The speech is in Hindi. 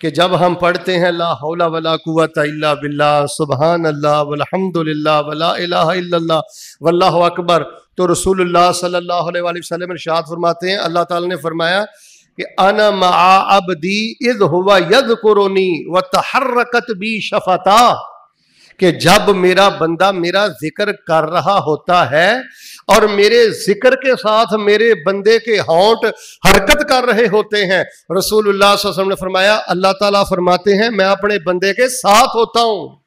कि जब हम पढ़ते हैं ला हौला वला कुत अल्ला बिल्ला सुबहान अल्लाह वलहमदिल्ला वला इला वल्लाह अकबर तो रसूलुल्लाह सल्लल्लाहु अलैहि वसल्लम इरशाद फरमाते हैं अल्लाह ताला ने फरमाया कि अना मा अबदी इज हुआ यद कुरोनी व तहरकत बी शफता कि जब मेरा बंदा मेरा जिक्र कर रहा होता है और मेरे जिक्र के साथ मेरे बंदे के हॉट हरकत कर रहे होते हैं रसूलुल्लाह ने फरमाया अल्लाह ताला फरमाते हैं मैं अपने बंदे के साथ होता हूं